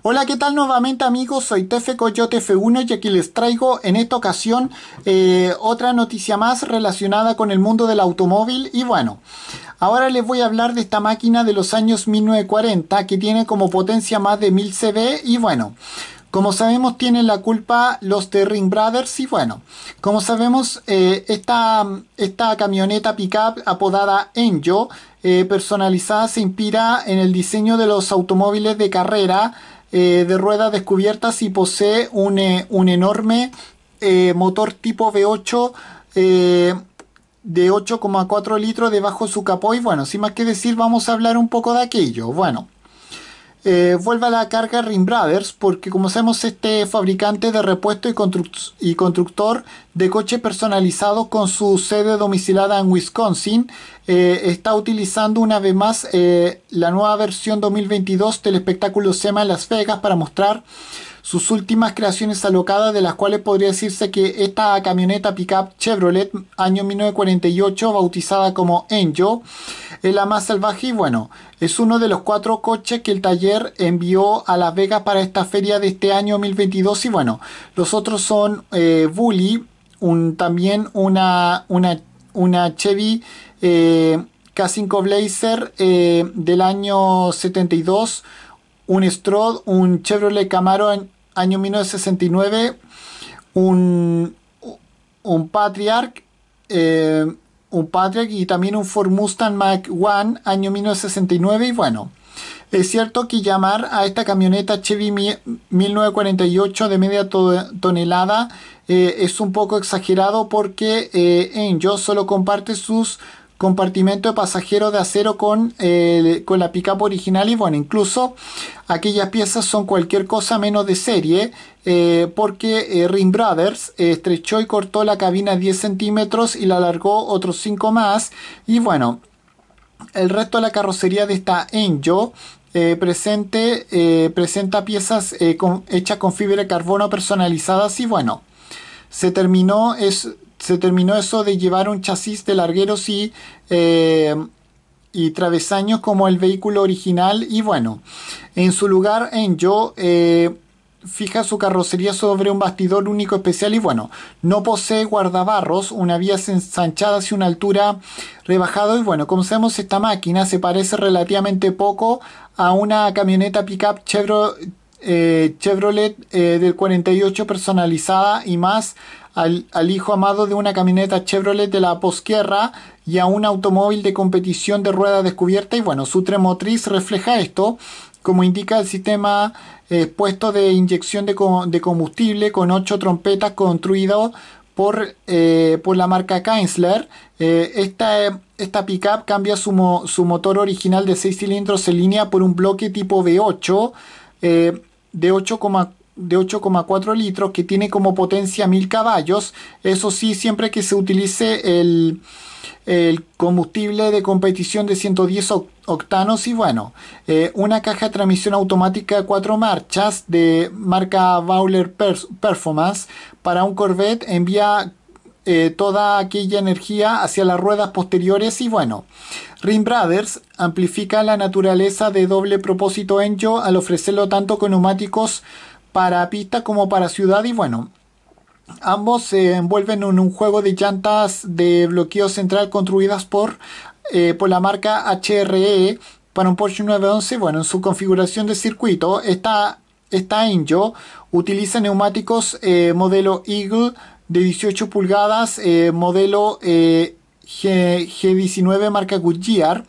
Hola, ¿qué tal nuevamente amigos? Soy Tefe Coyote F1 y aquí les traigo en esta ocasión eh, otra noticia más relacionada con el mundo del automóvil y bueno, ahora les voy a hablar de esta máquina de los años 1940 que tiene como potencia más de 1000 CV y bueno, como sabemos, tienen la culpa los de Ring Brothers. Y bueno, como sabemos, eh, esta, esta, camioneta pickup apodada Enjo, eh, personalizada, se inspira en el diseño de los automóviles de carrera eh, de ruedas descubiertas y posee un, eh, un enorme eh, motor tipo V8 de 8,4 litros debajo de su capó y bueno, sin más que decir vamos a hablar un poco de aquello. Bueno. Eh, vuelva a la carga Ring Brothers, porque como sabemos este fabricante de repuesto y, constructor de coche personalizado con su sede domicilada en Wisconsin eh, está utilizando una vez más eh, la nueva versión 2022 del espectáculo SEMA en Las Vegas para mostrar sus últimas creaciones alocadas, de las cuales podría decirse que esta camioneta pickup Chevrolet año 1948, bautizada como Angel es la más salvaje y bueno, es uno de los cuatro coches que el taller envió a Las Vegas para esta feria de este año 2022 y bueno, los otros son eh, Bully, un, también una, una, Chevy eh, K5 Blazer eh, del año 72, un Strode, un Chevrolet Camaro año 1969, un, un Patriarch, eh, un Patriarch y también un Ford Mustang Mach 1, año 1969, y bueno. Es cierto que llamar a esta camioneta Chevy 1948 de media tonelada eh, es un poco exagerado porque eh, en yo solo comparte sus compartimento de pasajeros de acero con, eh, con la pickup original y bueno, incluso aquellas piezas son cualquier cosa menos de serie eh, porque eh, Ring Brothers estrechó y cortó la cabina 10 centímetros y la alargó otros 5 más y bueno, el resto de la carrocería de esta Enjo presente, presenta piezas hechas con fibra de carbono personalizadas y bueno, se terminó, es, se terminó eso de llevar un chasis de largueros y, eh, y travesaños como el vehículo original y bueno, en su lugar Enjo eh, fija su carrocería sobre un bastidor único especial y bueno, no posee guardabarros, una vía ensanchada hacia una altura rebajada y bueno, como sabemos esta máquina se parece relativamente poco a una camioneta pickup up eh, Chevrolet del 48 personalizada y más al, hijo amado de una camioneta Chevrolet de la posguerra y a un automóvil de competición de rueda descubierta. Y bueno, su tremotriz refleja esto, como indica el sistema eh, expuesto de inyección de, combustible con 8 trompetas construido por, eh, por la marca Kainzler. Eh, esta, esta pickup cambia su, su, motor original de 6 cilindros en línea por un bloque tipo V8 de 8,4 de 8,4 litros que tiene como potencia 1000 caballos. Eso sí, siempre que se utilice el, combustible de competición de 110 octanos y bueno, eh, una caja de transmisión automática de 4 marchas de marca Bowler Performance para un Corvette envía eh, toda aquella energía hacia las ruedas posteriores y bueno, Rim Brothers amplifica la naturaleza de doble propósito en yo al ofrecerlo tanto con neumáticos para pista como para ciudad y bueno, ambos se envuelven en un juego de llantas de bloqueo central construidas por, eh, por la marca HRE para un Porsche 911. Bueno, en su configuración de circuito, está esta yo utiliza neumáticos eh, modelo Eagle de 18 pulgadas, eh, modelo G, 19 marca Goodyear,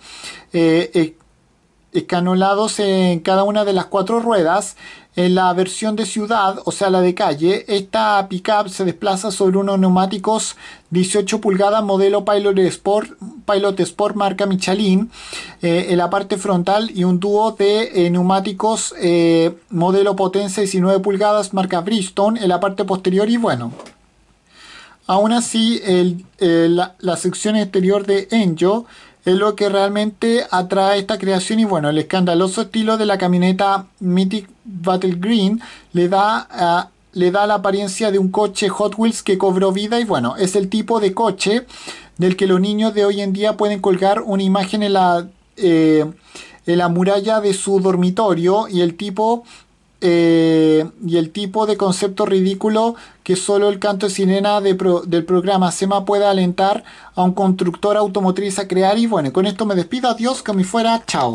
...escanolados en cada una de las cuatro ruedas. En la versión de ciudad, o sea la de calle, esta pickup se desplaza sobre unos neumáticos 18 pulgadas modelo Pilot Sport, Pilot Sport marca Michelin eh, en la parte frontal y un dúo de eh, neumáticos eh, modelo Potencia 19 pulgadas marca Bridgestone en la parte posterior y bueno. Aún así, la, la sección exterior de Enjo es lo que realmente atrae esta creación y bueno, el escandaloso estilo de la camioneta Mythic Battle Green le da, ah, le la apariencia de un coche Hot Wheels que cobró vida y bueno, es el tipo de coche del que los niños de hoy en día pueden colgar una imagen en la, eh, en la muralla de su dormitorio y el tipo eh, y el tipo de concepto ridículo que solo el canto de sirena del programa SEMA puede alentar a un constructor automotriz a crear. Y bueno, con esto me despido. Adiós, que me fuera. Chao.